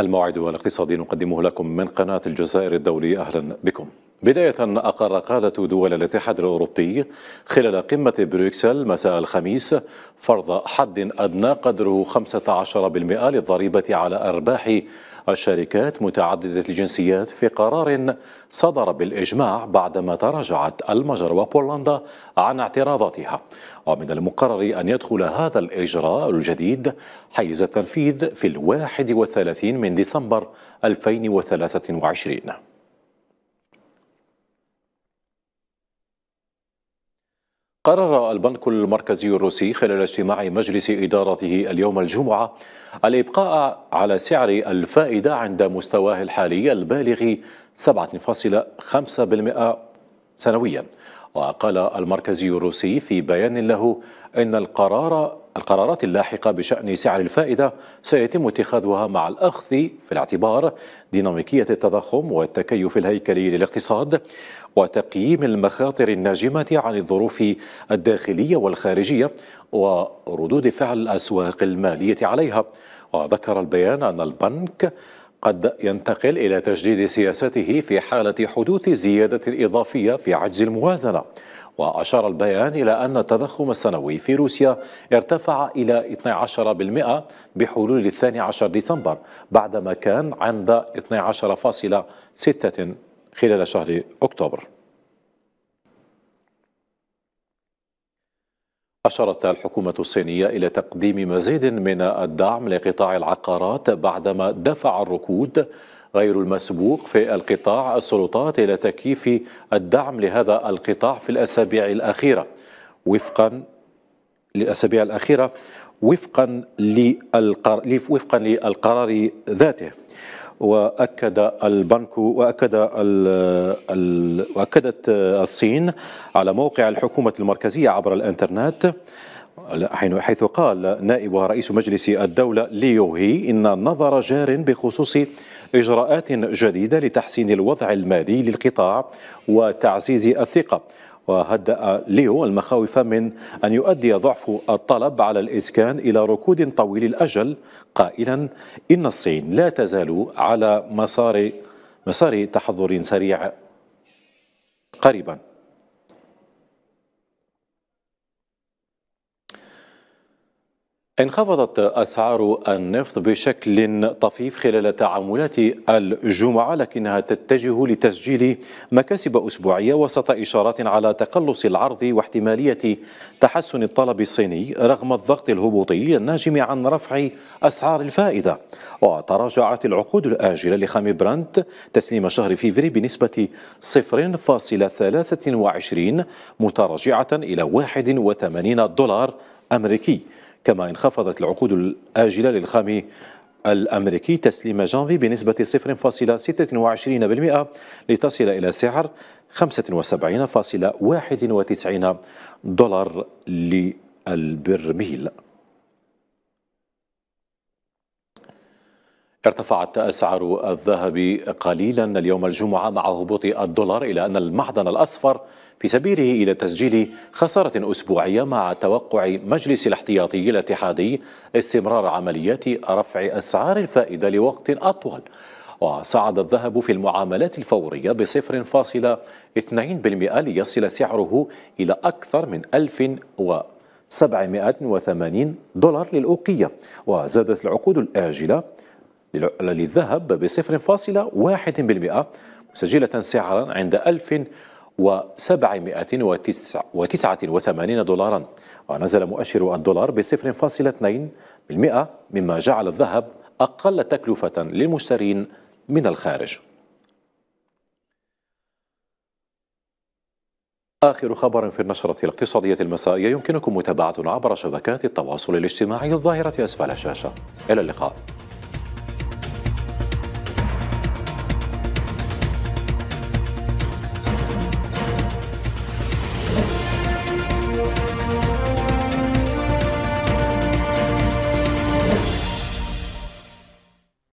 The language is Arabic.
الموعد الاقتصادي نقدمه لكم من قناة الجزائر الدولي أهلا بكم بداية أقر قادة دول الاتحاد الأوروبي خلال قمة بروكسل مساء الخميس فرض حد أدنى قدره 15% للضريبة على أرباح الشركات متعددة الجنسيات في قرار صدر بالإجماع بعدما تراجعت المجر وبولندا عن اعتراضاتها ومن المقرر أن يدخل هذا الإجراء الجديد حيز التنفيذ في الواحد والثلاثين من ديسمبر 2023 قرر البنك المركزي الروسي خلال اجتماع مجلس إدارته اليوم الجمعة الإبقاء على سعر الفائدة عند مستواه الحالي البالغ 7.5% سنويا وقال المركزي الروسي في بيان له أن القرار القرارات اللاحقة بشأن سعر الفائدة سيتم اتخاذها مع الأخذ في الاعتبار ديناميكية التضخم والتكيف الهيكلي للاقتصاد وتقييم المخاطر الناجمة عن الظروف الداخلية والخارجية وردود فعل الأسواق المالية عليها وذكر البيان أن البنك قد ينتقل إلى تجديد سياسته في حالة حدوث زيادة إضافية في عجز الموازنة وأشار البيان إلى أن التضخم السنوي في روسيا ارتفع إلى 12% بحلول الثاني عشر ديسمبر بعدما كان عند 12.6 خلال شهر أكتوبر أشارت الحكومة الصينية إلى تقديم مزيد من الدعم لقطاع العقارات بعدما دفع الركود غير المسبوق في القطاع السلطات إلى تكييف الدعم لهذا القطاع في الأسابيع الأخيرة وفقا للأسابيع الأخيرة وفقا للقر... وفقا للقرار ذاته واكد البنك واكد ال واكدت الصين على موقع الحكومه المركزيه عبر الانترنت حيث قال نائب رئيس مجلس الدوله ليو هي ان النظر جار بخصوص إجراءات جديدة لتحسين الوضع المالي للقطاع وتعزيز الثقة وهدأ ليو المخاوف من أن يؤدي ضعف الطلب على الإسكان إلى ركود طويل الأجل قائلا إن الصين لا تزال على مسار مسار تحضر سريع قريبا انخفضت أسعار النفط بشكل طفيف خلال تعاملات الجمعة لكنها تتجه لتسجيل مكاسب أسبوعية وسط إشارات على تقلص العرض واحتمالية تحسن الطلب الصيني رغم الضغط الهبوطي الناجم عن رفع أسعار الفائدة وتراجعت العقود الآجلة لخام برانت تسليم شهر فيفري بنسبة 0.23 متراجعة إلى 81 دولار أمريكي كما انخفضت العقود الآجلة للخام الأمريكي تسليم جانفي بنسبة 0.26% لتصل إلى سعر 75.91 دولار للبرميل ارتفعت أسعار الذهب قليلا اليوم الجمعة مع هبوط الدولار إلى أن المعدن الأصفر في سبيله إلى تسجيل خسارة أسبوعية مع توقع مجلس الاحتياطي الاتحادي استمرار عمليات رفع أسعار الفائدة لوقت أطول وصعد الذهب في المعاملات الفورية بصفر فاصلة 2% ليصل سعره إلى أكثر من 1780 دولار للأوقية وزادت العقود الآجلة للذهب ب 0.1% مسجلة سعرا عند 1789 دولارا ونزل مؤشر الدولار ب 0.2% مما جعل الذهب أقل تكلفة للمشترين من الخارج آخر خبر في النشرة الاقتصادية المسائية يمكنكم متابعتنا عبر شبكات التواصل الاجتماعي الظاهرة أسفل الشاشة إلى اللقاء